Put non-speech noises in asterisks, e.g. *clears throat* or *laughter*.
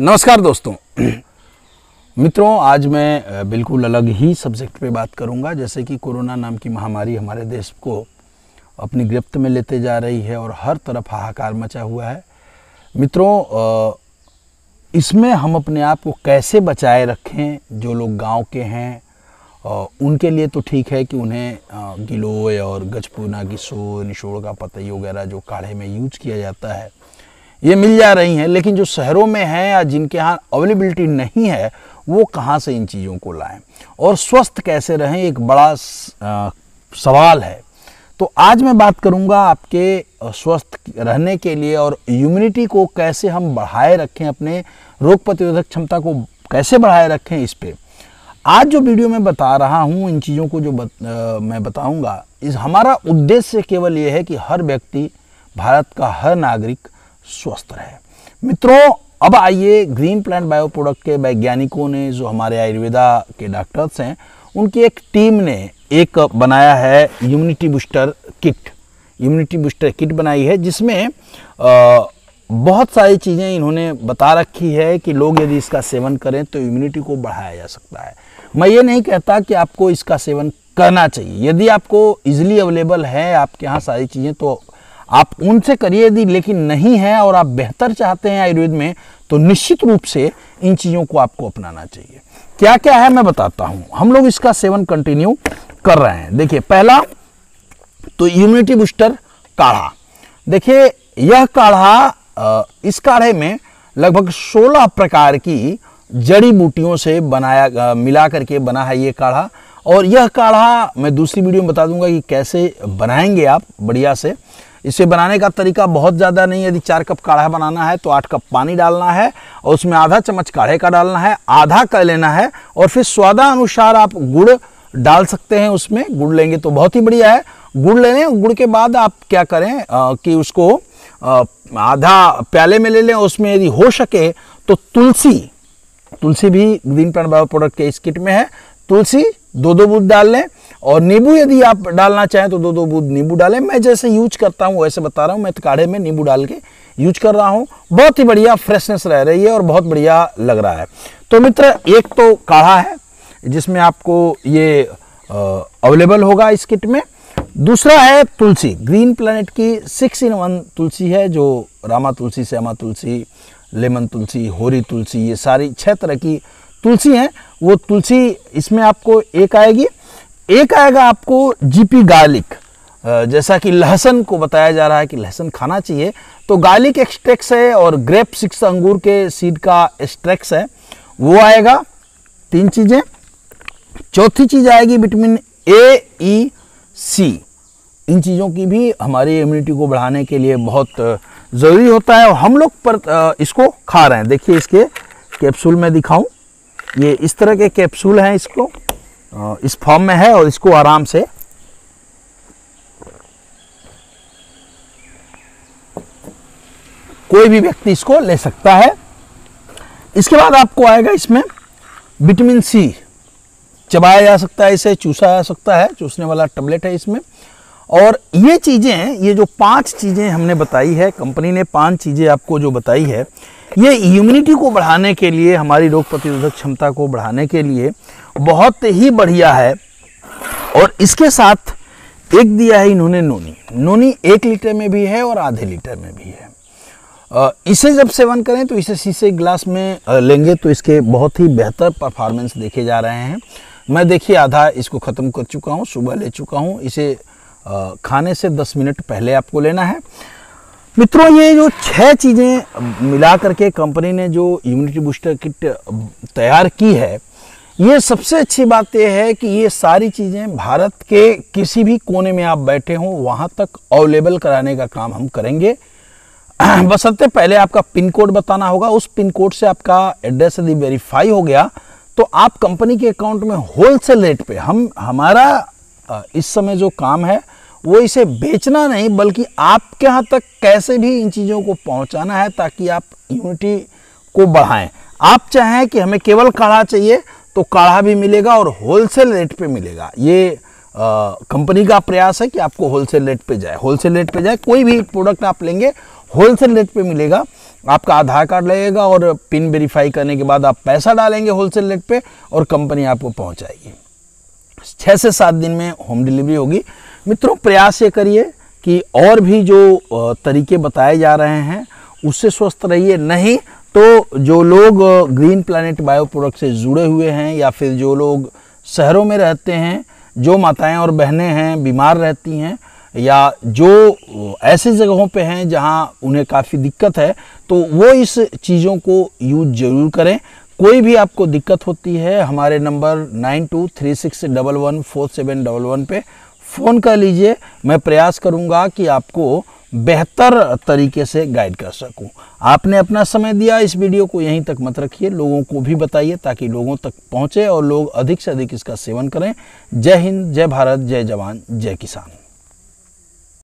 नमस्कार दोस्तों मित्रों आज मैं बिल्कुल अलग ही सब्जेक्ट पे बात करूंगा जैसे कि कोरोना नाम की महामारी हमारे देश को अपनी गिरफ्त में लेते जा रही है और हर तरफ हाहाकार मचा हुआ है मित्रों इसमें हम अपने आप को कैसे बचाए रखें जो लोग गांव के हैं उनके लिए तो ठीक है कि उन्हें गिलोय और गजपूना की सो निशोड़ का पतई वगैरह जो काढ़े में यूज किया जाता है ये मिल जा रही हैं लेकिन जो शहरों में हैं या जिनके यहाँ अवेलेबिलिटी नहीं है वो कहाँ से इन चीज़ों को लाएं और स्वस्थ कैसे रहें एक बड़ा आ, सवाल है तो आज मैं बात करूँगा आपके स्वस्थ रहने के लिए और इम्यूनिटी को कैसे हम बढ़ाए रखें अपने रोग प्रतिरोधक क्षमता को कैसे बढ़ाए रखें इस पर आज जो वीडियो में बता रहा हूँ इन चीज़ों को जो बत, आ, मैं बताऊँगा इस हमारा उद्देश्य केवल ये है कि हर व्यक्ति भारत का हर नागरिक स्वस्थ रहे मित्रों अब आइए ग्रीन प्लांट बायो प्रोडक्ट के वैज्ञानिकों ने जो हमारे आयुर्वेदा के डॉक्टर्स हैं उनकी एक टीम ने एक बनाया है immunity booster kit immunity booster kit बनाई है जिसमें बहुत सारी चीज़ें इन्होंने बता रखी है कि लोग यदि इसका सेवन करें तो इम्यूनिटी को बढ़ाया जा सकता है मैं ये नहीं कहता कि आपको इसका सेवन करना चाहिए यदि आपको इजिली अवेलेबल है आपके यहाँ सारी चीज़ें तो आप उनसे करिए यदि लेकिन नहीं है और आप बेहतर चाहते हैं आयुर्वेद में तो निश्चित रूप से इन चीज़ों को आपको अपनाना चाहिए क्या क्या है मैं बताता हूं हम लोग इसका सेवन कंटिन्यू कर रहे हैं देखिए पहला तो इम्यूनिटी बूस्टर काढ़ा देखिए यह काढ़ा इस काढ़े में लगभग 16 प्रकार की जड़ी बूटियों से बनाया मिला करके बना है ये काढ़ा और यह काढ़ा मैं दूसरी वीडियो में बता दूंगा कि कैसे बनाएंगे आप बढ़िया से इसे बनाने का तरीका बहुत ज़्यादा नहीं यदि चार कप काढ़ा बनाना है तो आठ कप पानी डालना है और उसमें आधा चम्मच काढ़े का डालना है आधा कर लेना है और फिर स्वादानुसार आप गुड़ डाल सकते हैं उसमें गुड़ लेंगे तो बहुत ही बढ़िया है गुड़ ले लें गुड़ के बाद आप क्या करें आ, कि उसको आ, आधा प्याले में ले लें उसमें यदि हो सके तो तुलसी तुलसी भी ग्रीन प्राण बाबा प्रोडक्ट के इस किट में है तुलसी दो दो बूंद डाल लें और नींबू यदि आप डालना चाहें तो दो दो बूंद नींबू डालें मैं जैसे यूज करता हूँ वैसे बता रहा हूँ मैं काढ़े में नींबू डाल के यूज कर रहा हूँ बहुत ही बढ़िया फ्रेशनेस रह रही है और बहुत बढ़िया लग रहा है तो मित्र एक तो काढ़ा है जिसमें आपको ये अवेलेबल होगा इस किट में दूसरा है तुलसी ग्रीन प्लानट की सिक्स इन वन तुलसी है जो रामा तुलसी श्यामा तुलसी लेमन तुलसी होरी तुलसी ये सारी छः तरह की तुलसी हैं वो तुलसी इसमें आपको एक आएगी एक आएगा आपको जीपी गार्लिक जैसा कि लहसन को बताया जा रहा है कि लहसन खाना चाहिए तो गार्लिक एक्सट्रैक्स है और ग्रेप सिक्स अंगूर के सीड का एक्सट्रैक्स है वो आएगा तीन चीज़ें चौथी चीज़ आएगी विटामिन ए ई सी इन चीज़ों की भी हमारी इम्यूनिटी को बढ़ाने के लिए बहुत ज़रूरी होता है और हम लोग पर इसको खा रहे हैं देखिए इसके कैप्सूल में दिखाऊं ये इस तरह के कैप्सूल हैं इसको इस फॉर्म में है और इसको आराम से कोई भी व्यक्ति इसको ले सकता है इसके बाद आपको आएगा इसमें विटामिन सी चबाया जा सकता है इसे चूसा जा सकता है चूसने वाला टबलेट है इसमें और ये चीज़ें ये जो पांच चीज़ें हमने बताई है कंपनी ने पांच चीज़ें आपको जो बताई है ये इम्यूनिटी को बढ़ाने के लिए हमारी रोग प्रतिरोधक क्षमता को बढ़ाने के लिए बहुत ही बढ़िया है और इसके साथ एक दिया है इन्होंने नोनी नोनी एक लीटर में भी है और आधे लीटर में भी है इसे जब सेवन करें तो इसे शीशे ग्लास में लेंगे तो इसके बहुत ही बेहतर परफॉर्मेंस देखे जा रहे हैं मैं देखिए आधा इसको ख़त्म कर चुका हूँ सुबह ले चुका हूँ इसे खाने से 10 मिनट पहले आपको लेना है मित्रों ये जो छह चीज़ें मिला करके कंपनी ने जो इम्यूनिटी बूस्टर किट तैयार की है ये सबसे अच्छी बात यह है कि ये सारी चीज़ें भारत के किसी भी कोने में आप बैठे हो वहां तक अवेलेबल कराने का काम हम करेंगे *clears throat* बस सबसे पहले आपका पिन कोड बताना होगा उस पिन कोड से आपका एड्रेस यदि वेरीफाई हो गया तो आप कंपनी के अकाउंट में होलसेल रेट पे हम हमारा इस समय जो काम है वो इसे बेचना नहीं बल्कि आपके यहाँ तक कैसे भी इन चीज़ों को पहुंचाना है ताकि आप यूनिटी को बढ़ाएं आप चाहें कि हमें केवल काढ़ा चाहिए तो काढ़ा भी मिलेगा और होलसेल रेट पे मिलेगा ये कंपनी का प्रयास है कि आपको होलसेल रेट पे जाए होलसेल रेट पे जाए कोई भी प्रोडक्ट आप लेंगे होलसेल रेट पे मिलेगा आपका आधार कार्ड लगेगा और पिन वेरीफाई करने के बाद आप पैसा डालेंगे होलसेल रेट पे और कंपनी आपको पहुंचाएगी छः से सात दिन में होम डिलीवरी होगी मित्रों प्रयास ये करिए कि और भी जो तरीके बताए जा रहे हैं उससे स्वस्थ रहिए नहीं तो जो लोग ग्रीन प्लानट बायो प्रोडक्ट से जुड़े हुए हैं या फिर जो लोग शहरों में रहते हैं जो माताएं और बहनें हैं बीमार रहती हैं या जो ऐसे जगहों पे हैं जहां उन्हें काफ़ी दिक्कत है तो वो इस चीज़ों को यूज ज़रूर करें कोई भी आपको दिक्कत होती है हमारे number nine two three six double one four seven double one पर फ़ोन कर लीजिए मैं प्रयास करूँगा कि आपको बेहतर तरीके से गाइड कर सकूं। आपने अपना समय दिया इस वीडियो को यहीं तक मत रखिए लोगों को भी बताइए ताकि लोगों तक पहुंचे और लोग अधिक से अधिक इसका सेवन करें जय हिंद जय भारत जय जवान जय किसान